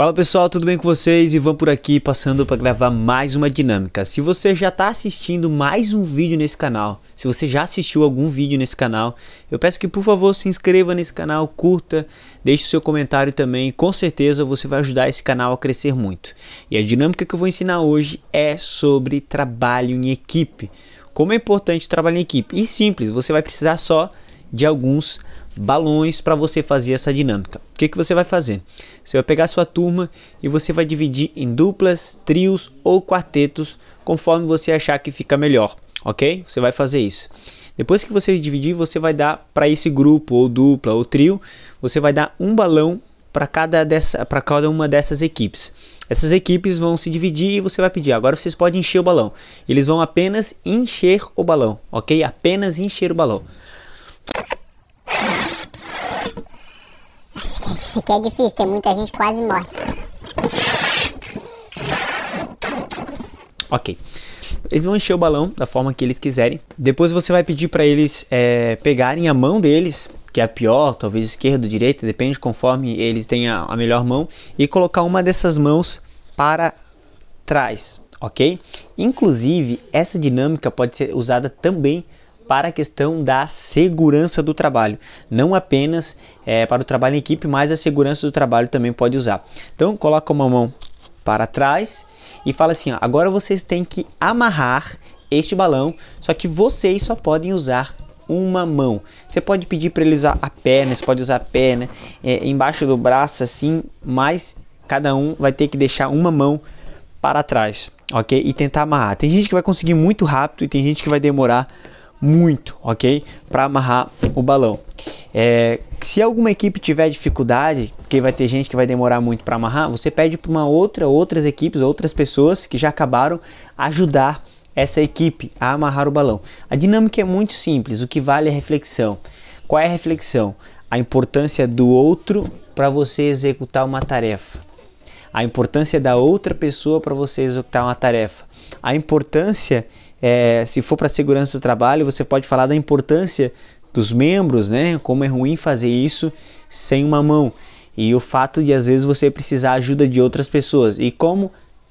Fala pessoal, tudo bem com vocês? Ivan por aqui, passando para gravar mais uma dinâmica. Se você já está assistindo mais um vídeo nesse canal, se você já assistiu algum vídeo nesse canal, eu peço que por favor se inscreva nesse canal, curta, deixe seu comentário também, com certeza você vai ajudar esse canal a crescer muito. E a dinâmica que eu vou ensinar hoje é sobre trabalho em equipe. Como é importante trabalho em equipe? E simples, você vai precisar só de alguns balões para você fazer essa dinâmica. O que, que você vai fazer? Você vai pegar sua turma e você vai dividir em duplas, trios ou quartetos, conforme você achar que fica melhor, ok? Você vai fazer isso. Depois que você dividir, você vai dar para esse grupo ou dupla ou trio, você vai dar um balão para cada, dessa, cada uma dessas equipes. Essas equipes vão se dividir e você vai pedir. Agora vocês podem encher o balão. Eles vão apenas encher o balão, ok? Apenas encher o balão. Que é difícil, tem muita gente quase morre. Ok. Eles vão encher o balão da forma que eles quiserem. Depois você vai pedir para eles é, pegarem a mão deles, que é a pior, talvez esquerda, ou direita, depende conforme eles tenham a melhor mão, e colocar uma dessas mãos para trás, ok? Inclusive, essa dinâmica pode ser usada também para a questão da segurança do trabalho, não apenas é, para o trabalho em equipe, mas a segurança do trabalho também pode usar. Então coloca uma mão para trás e fala assim: ó, agora vocês têm que amarrar este balão, só que vocês só podem usar uma mão. Você pode pedir para ele usar a perna, você pode usar a perna é, embaixo do braço assim, mas cada um vai ter que deixar uma mão para trás, ok? E tentar amarrar. Tem gente que vai conseguir muito rápido e tem gente que vai demorar muito, ok? Para amarrar o balão. É, se alguma equipe tiver dificuldade, porque vai ter gente que vai demorar muito para amarrar, você pede para uma outra, outras equipes, outras pessoas que já acabaram ajudar essa equipe a amarrar o balão. A dinâmica é muito simples, o que vale é reflexão. Qual é a reflexão? A importância do outro para você executar uma tarefa. A importância da outra pessoa para você executar uma tarefa. A importância é, se for para segurança do trabalho, você pode falar da importância dos membros, né? Como é ruim fazer isso sem uma mão e o fato de às vezes você precisar ajuda de outras pessoas e como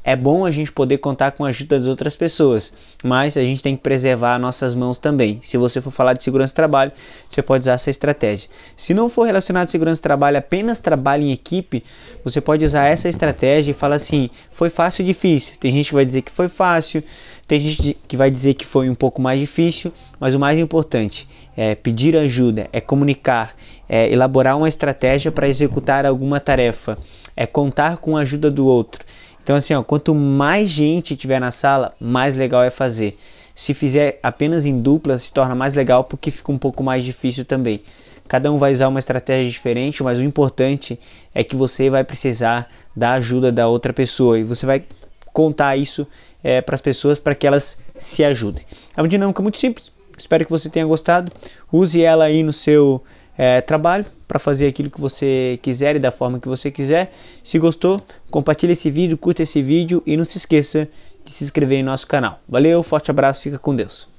é bom a gente poder contar com a ajuda das outras pessoas, mas a gente tem que preservar nossas mãos também. Se você for falar de segurança do trabalho, você pode usar essa estratégia. Se não for relacionado a segurança do trabalho, apenas trabalho em equipe, você pode usar essa estratégia e falar assim: foi fácil ou difícil? Tem gente que vai dizer que foi fácil, tem gente que vai dizer que foi um pouco mais difícil, mas o mais importante é pedir ajuda, é comunicar, é elaborar uma estratégia para executar alguma tarefa, é contar com a ajuda do outro então, assim, ó, quanto mais gente tiver na sala, mais legal é fazer. Se fizer apenas em dupla, se torna mais legal porque fica um pouco mais difícil também. Cada um vai usar uma estratégia diferente, mas o importante é que você vai precisar da ajuda da outra pessoa e você vai contar isso é, para as pessoas para que elas se ajudem. É uma dinâmica muito simples. Espero que você tenha gostado. Use ela aí no seu é, trabalho para fazer aquilo que você quiser e da forma que você quiser. Se gostou, compartilhe esse vídeo, curta esse vídeo e não se esqueça de se inscrever em nosso canal. Valeu, forte abraço, fica com Deus.